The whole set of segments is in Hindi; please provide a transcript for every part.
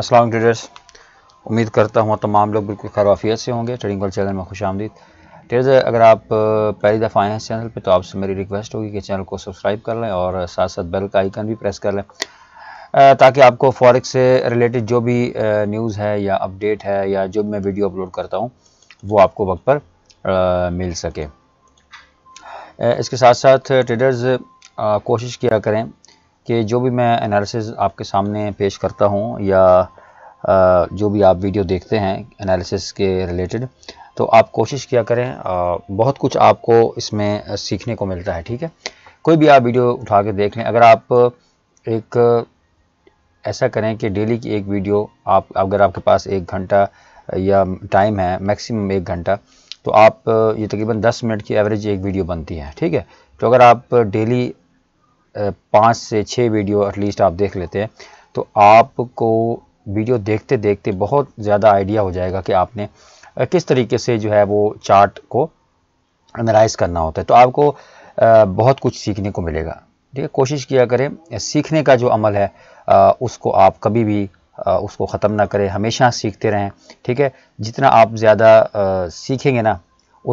अस्सलाम ट्रेडर्स उम्मीद करता हूँ तमाम लोग बिल्कुल खरवाफियत से होंगे ट्रेडिंग वर्ल्ड चैनल में खुश आमदीद ट्रेडर्स अगर आप पहली दफ़ा आए हैं इस चैनल पे तो आपसे मेरी रिक्वेस्ट होगी कि चैनल को सब्सक्राइब कर लें और साथ साथ बेल का आइकन भी प्रेस कर लें ताकि आपको फॉरेक्स से रिलेटेड जो भी न्यूज़ है या अपडेट है या जो मैं वीडियो अपलोड करता हूँ वो आपको वक्त पर आ, मिल सके इसके साथ साथ ट्रेडर्स कोशिश किया करें कि जो भी मैं एनालिसिस आपके सामने पेश करता हूँ या जो भी आप वीडियो देखते हैं एनालिसिस के रिलेटेड तो आप कोशिश किया करें बहुत कुछ आपको इसमें सीखने को मिलता है ठीक है कोई भी आप वीडियो उठा के देख लें अगर आप एक ऐसा करें कि डेली की एक वीडियो आप अगर आपके पास एक घंटा या टाइम है मैक्सिमम एक घंटा तो आप ये तकरीबन 10 मिनट की एवरेज एक वीडियो बनती है ठीक है तो अगर आप डेली पाँच से छः वीडियो एटलीस्ट आप देख लेते हैं तो आपको वीडियो देखते देखते बहुत ज़्यादा आइडिया हो जाएगा कि आपने किस तरीके से जो है वो चार्ट को एनालाइज करना होता है तो आपको बहुत कुछ सीखने को मिलेगा ठीक है कोशिश किया करें सीखने का जो अमल है उसको आप कभी भी उसको ख़त्म ना करें हमेशा सीखते रहें ठीक है जितना आप ज़्यादा सीखेंगे ना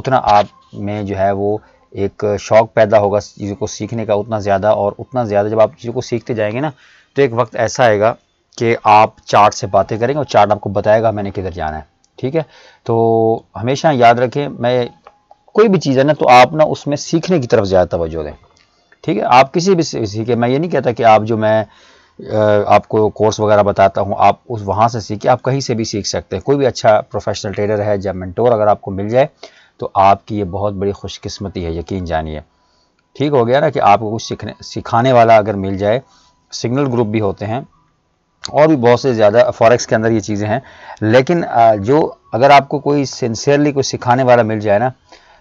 उतना आप में जो है वो एक शौक़ पैदा होगा चीज़ों को सीखने का उतना ज़्यादा और उतना ज़्यादा जब आप चीज़ों को सीखते जाएंगे ना तो एक वक्त ऐसा आएगा कि आप चार्ट से बातें करेंगे और चार्ट आपको बताएगा मैंने किधर जाना है ठीक है तो हमेशा याद रखें मैं कोई भी चीज़ है ना तो आप ना उसमें सीखने की तरफ ज़्यादा तवज्जो दें ठीक है आप किसी भी सीखे मैं ये नहीं कहता कि आप जो मैं आपको कोर्स वगैरह बताता हूँ आप उस वहाँ से सीखिए आप कहीं से भी सीख सकते हैं कोई भी अच्छा प्रोफेशनल ट्रेडर है या मेंटोर अगर आपको मिल जाए तो आपकी ये बहुत बड़ी खुशकस्मती है यकीन जानिए ठीक हो गया ना कि आपको कुछ सीखने सिखाने वाला अगर मिल जाए सिग्नल ग्रुप भी होते हैं और भी बहुत से ज़्यादा फॉरेक्स के अंदर ये चीज़ें हैं लेकिन जो अगर आपको कोई सिंसियरली कोई सिखाने वाला मिल जाए ना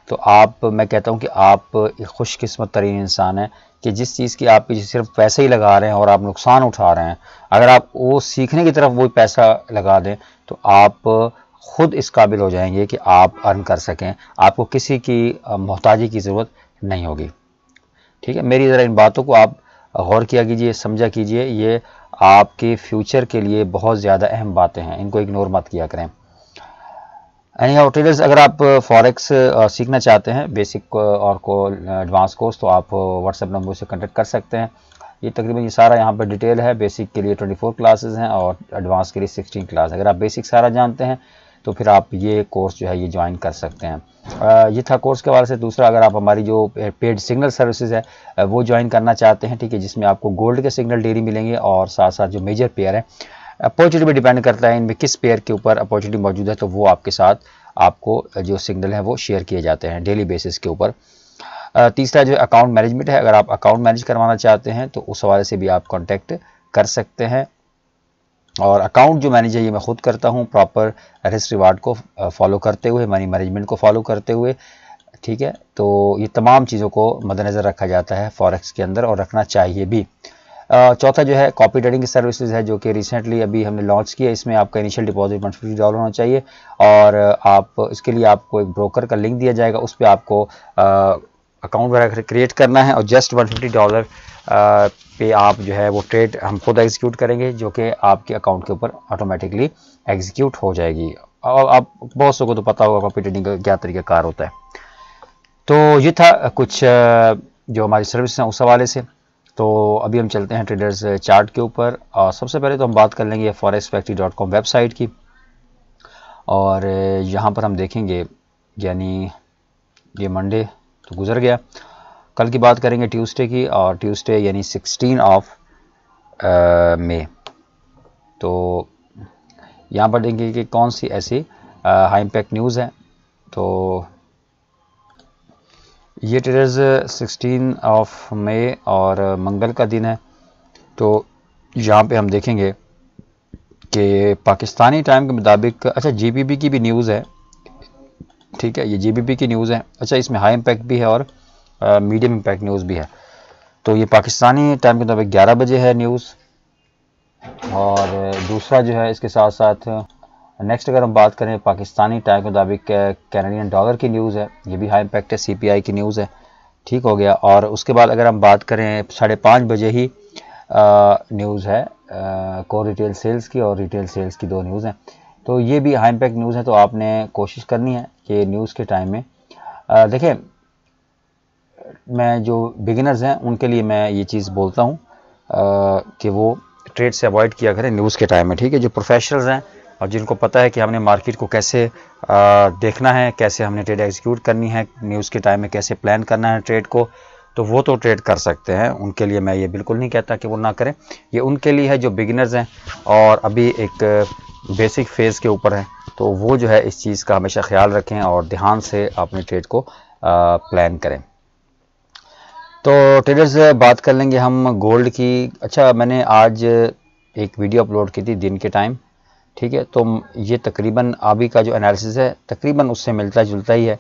तो आप मैं कहता हूँ कि आप एक खुशकस्मत तरीन इंसान हैं कि जिस चीज़ की आप सिर्फ पैसे ही लगा रहे हैं और आप नुकसान उठा रहे हैं अगर आप वो सीखने की तरफ वो पैसा लगा दें तो आप खुद इस काबिल हो जाएंगे कि आप अर्न कर सकें आपको किसी की मोहताजी की ज़रूरत नहीं होगी ठीक है मेरी ज़रा इन बातों को आप गौर किया कीजिए समझा कीजिए ये आपके फ्यूचर के लिए बहुत ज़्यादा अहम बातें हैं इनको इग्नोर मत किया करें एनी हाउ ट्रेडर्स अगर आप फॉरेक्स सीखना चाहते हैं बेसिक और को एडवांस कोर्स तो आप व्हाट्सएप नंबर से कंटेक्ट कर सकते हैं ये तकरीबन ये सारा यहाँ पर डिटेल है बेसिक के लिए 24 क्लासेस हैं और एडवांस के लिए 16 क्लास अगर आप बेसिक सारा जानते हैं तो फिर आप ये कोर्स जो है ये ज्वाइन कर सकते हैं ये था कोर्स के बारे से दूसरा अगर आप हमारी जो पेड सिग्नल सर्विसेज है वो ज्वाइन करना चाहते हैं ठीक है जिसमें आपको गोल्ड के सिग्नल डेली मिलेंगे और साथ साथ जो मेजर पेयर है अपॉर्चुनिटी पर डिपेंड करता है इनमें किस पेयर के ऊपर अपॉर्चुनिटी मौजूद है तो वो आपके साथ आपको जो सिग्नल है वो शेयर किए जाते हैं डेली बेसिस के ऊपर तीसरा जो अकाउंट मैनेजमेंट है अगर आप अकाउंट मैनेज करवाना चाहते हैं तो उस हवाले से भी आप कॉन्टैक्ट कर सकते हैं और अकाउंट जो मैनेज है ये मैं खुद करता हूँ प्रॉपर रिस्क रिवार्ड को फॉलो करते हुए मनी मैनेजमेंट को फॉलो करते हुए ठीक है तो ये तमाम चीज़ों को मद्देनज़र रखा जाता है फॉरेक्स के अंदर और रखना चाहिए भी चौथा जो है कॉपी ट्रेडिंग की सर्विसेज है जो कि रिसेंटली अभी हमने लॉन्च किया इसमें आपका initial deposit one fifty dollar होना चाहिए और आप इसके लिए आपको एक ब्रोकर का लिंक दिया जाएगा उस पर आपको अकाउंट वगैरह क्रिएट करना है और जस्ट 150 डॉलर पे आप जो है वो ट्रेड हम खुद एग्जीक्यूट करेंगे जो कि आपके अकाउंट के ऊपर ऑटोमेटिकली एग्जीक्यूट हो जाएगी और आप बहुत सौ को तो पता होगा कॉपी ट्रेडिंग का क्या तरीका कार होता है तो ये था कुछ जो हमारी सर्विस हैं उस हवाले से तो अभी हम चलते हैं ट्रेडर्स चार्ट के ऊपर और सबसे पहले तो हम बात कर लेंगे forest factory dot com website की और यहाँ पर हम देखेंगे यानी ये मंडे तो गुजर गया कल की बात करेंगे ट्यूसडे की और ट्यूसडे यानी सिक्सटीन ऑफ मे तो यहाँ पर देखेंगे कि कौन सी ऐसी हाई इम्पैक्ट न्यूज़ है तो ये टेरज सिक्सटीन ऑफ मे और मंगल का दिन है तो यहाँ पे हम देखेंगे कि पाकिस्तानी टाइम के मुताबिक अच्छा जीपीबी की भी न्यूज़ है ठीक है ये जीबीपी की न्यूज़ है अच्छा इसमें हाई इम्पैक्ट भी है और मीडियम इम्पैक्ट न्यूज़ भी है तो ये पाकिस्तानी टाइम के मुताबिक ग्यारह बजे है न्यूज़ और दूसरा जो है इसके साथ साथ नेक्स्ट अगर हम बात करें पाकिस्तानी टाइम के मुताबिक कैनेडियन डॉलर की न्यूज़ है ये भी हाई इम्पैक्ट है आई की न्यूज़ है ठीक हो गया और उसके बाद अगर हम बात करें साढ़े पाँच बजे ही न्यूज़ है कोर रिटेल सेल्स की और रिटेल सेल्स की दो न्यूज़ हैं तो ये भी हाई इम्पैक्ट न्यूज़ है तो आपने कोशिश करनी है कि न्यूज़ के टाइम में देखें मैं जो बिगिनर्स हैं उनके लिए मैं ये चीज़ बोलता हूँ कि वो ट्रेड से अवॉइड किया करें न्यूज़ के टाइम में ठीक है जो प्रोफेशनल्स हैं और जिनको पता है कि हमने मार्केट को कैसे आ, देखना है कैसे हमने ट्रेड एग्जीक्यूट करनी है न्यूज़ के टाइम में कैसे प्लान करना है ट्रेड को तो वो तो ट्रेड कर सकते हैं उनके लिए मैं ये बिल्कुल नहीं कहता कि वो ना करें ये उनके लिए है जो बिगिनर्स हैं और अभी एक बेसिक फेज़ के ऊपर है तो वो जो है इस चीज़ का हमेशा ख्याल रखें और ध्यान से अपने ट्रेड को प्लान करें तो ट्रेडर्स बात कर लेंगे हम गोल्ड की अच्छा मैंने आज एक वीडियो अपलोड की थी दिन के टाइम ठीक है तो ये तकरीबन अभी का जो एनालिसिस है तकरीबन उससे मिलता जुलता ही है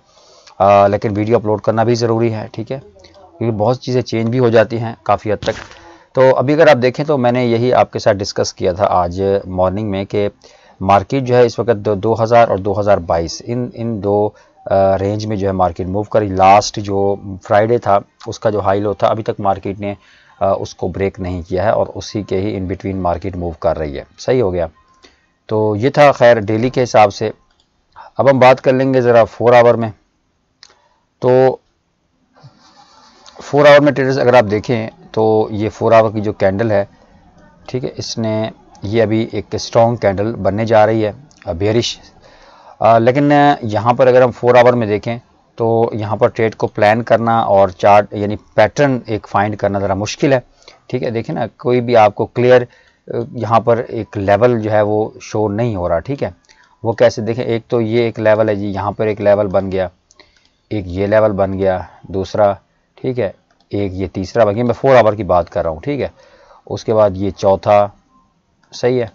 आ, लेकिन वीडियो अपलोड करना भी ज़रूरी है ठीक है क्योंकि बहुत चीज़ें चेंज भी हो जाती हैं काफ़ी हद तक तो अभी अगर आप देखें तो मैंने यही आपके साथ डिस्कस किया था आज मॉर्निंग में कि मार्केट जो है इस वक्त 2000 और 2022 इन इन दो रेंज में जो है मार्केट मूव करी लास्ट जो फ्राइडे था उसका जो हाई लो था अभी तक मार्केट ने उसको ब्रेक नहीं किया है और उसी के ही इन बिटवीन मार्केट मूव कर रही है सही हो गया तो ये था खैर डेली के हिसाब से अब हम बात कर लेंगे ज़रा फोर आवर में तो फोर आवर में ट्रेडर्स अगर आप देखें तो ये फोर आवर की जो कैंडल है ठीक है इसने ये अभी एक स्ट्रॉन्ग कैंडल बनने जा रही है बेरिश लेकिन यहाँ पर अगर हम फोर आवर में देखें तो यहाँ पर ट्रेड को प्लान करना और चार्ट यानी पैटर्न एक फाइंड करना ज़रा मुश्किल है ठीक है देखें ना कोई भी आपको क्लियर यहाँ पर एक लेवल जो है वो शो नहीं हो रहा ठीक है वो कैसे देखें एक तो ये एक लेवल है जी यहाँ पर एक लेवल बन गया एक ये लेवल बन गया दूसरा ठीक है एक ये तीसरा बाकी मैं फोर आवर की बात कर रहा हूँ ठीक है उसके बाद ये चौथा सही है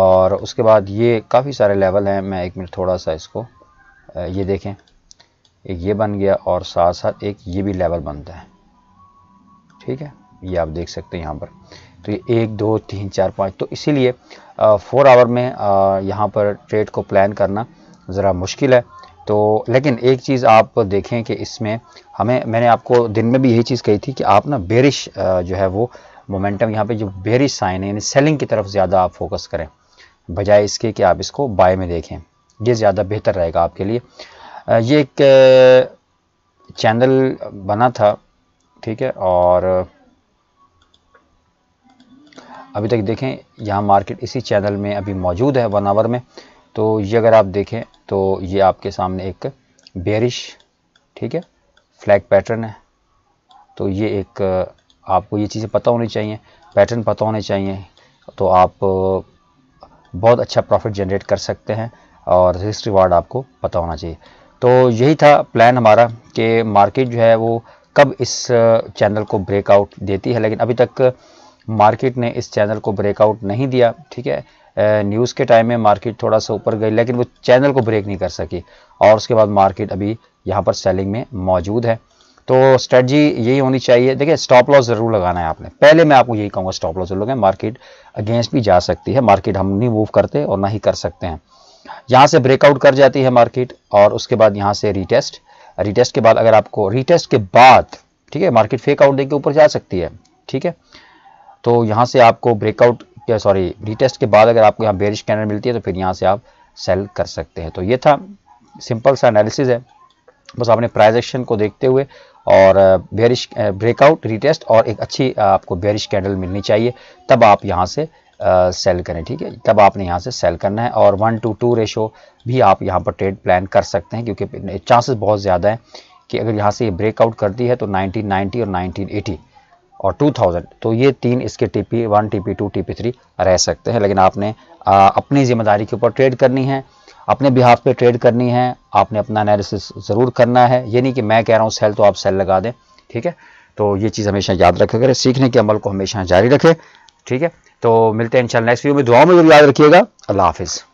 और उसके बाद ये काफ़ी सारे लेवल हैं मैं एक मिनट थोड़ा सा इसको ये देखें एक ये बन गया और साथ साथ एक ये भी लेवल बनता है ठीक है ये आप देख सकते हैं यहाँ पर तो ये एक दो तीन चार पाँच तो इसीलिए फ़ोर आवर में यहाँ पर ट्रेड को प्लान करना ज़रा मुश्किल है तो लेकिन एक चीज़ आप देखें कि इसमें हमें मैंने आपको दिन में भी यही चीज़ कही थी कि आप ना बेरिश जो है वो मोमेंटम यहाँ पे जो बेरिश साइन है यानी सेलिंग की तरफ ज़्यादा आप फोकस करें बजाय इसके कि आप इसको बाय में देखें ये ज़्यादा बेहतर रहेगा आपके लिए ये एक चैनल बना था ठीक है और अभी तक देखें यहाँ मार्केट इसी चैनल में अभी मौजूद है वन आवर में तो ये अगर आप देखें तो ये आपके सामने एक बेरिश ठीक है फ्लैग पैटर्न है तो ये एक आपको ये चीज़ें पता होनी चाहिए पैटर्न पता होने चाहिए तो आप बहुत अच्छा प्रॉफिट जनरेट कर सकते हैं और रिस्क रिवार्ड आपको पता होना चाहिए तो यही था प्लान हमारा कि मार्केट जो है वो कब इस चैनल को ब्रेकआउट देती है लेकिन अभी तक मार्केट ने इस चैनल को ब्रेकआउट नहीं दिया ठीक है न्यूज़ के टाइम में मार्केट थोड़ा सा ऊपर गई लेकिन वो चैनल को ब्रेक नहीं कर सकी और उसके बाद मार्केट अभी यहाँ पर सेलिंग में मौजूद है तो स्ट्रेटजी यही होनी चाहिए देखिए स्टॉप लॉस ज़रूर लगाना है आपने पहले मैं आपको यही कहूँगा स्टॉप लॉस जरूर मार्केट अगेंस्ट भी जा सकती है मार्केट हम नहीं मूव करते और ना ही कर सकते हैं यहाँ से ब्रेकआउट कर जाती है मार्केट और उसके बाद यहाँ से रीटेस्ट रीटेस्ट के बाद अगर आपको रीटेस्ट के बाद ठीक है मार्केट फेक आउट देकर ऊपर जा सकती है ठीक है तो यहाँ से आपको ब्रेकआउट या सॉरी रीटेस्ट के बाद अगर आपको यहाँ बेरिश कैंडल मिलती है तो फिर यहाँ से आप सेल कर सकते हैं तो ये था सिंपल सा एनालिसिस है बस आपने प्राइजेक्शन को देखते हुए और बेरिश ब्रेकआउट रीटेस्ट और एक अच्छी आपको बेरिश कैंडल मिलनी चाहिए तब आप यहाँ से आ, सेल करें ठीक है तब आपने यहाँ से सेल करना है और वन टू टू रेशो भी आप यहाँ पर ट्रेड प्लान कर सकते हैं क्योंकि चांसेस बहुत ज़्यादा हैं कि अगर यहाँ से ये ब्रेकआउट करती है तो 1990 और 1980 और 2000 तो ये तीन इसके T P one T P two T P three रह सकते हैं लेकिन आपने आ, अपनी जिम्मेदारी के ऊपर ट्रेड करनी है अपने बिहाफ पे ट्रेड करनी है आपने अपना एनालिसिस ज़रूर करना है ये नहीं कि मैं कह रहा हूँ सेल तो आप सेल लगा दें ठीक है तो ये चीज़ हमेशा याद रखा करें सीखने के अमल को हमेशा जारी रखें ठीक है तो मिलते हैं इन नेक्स्ट वीडियो में दुआओं में जरूर याद रखिएगा अल्लाह हाफिज़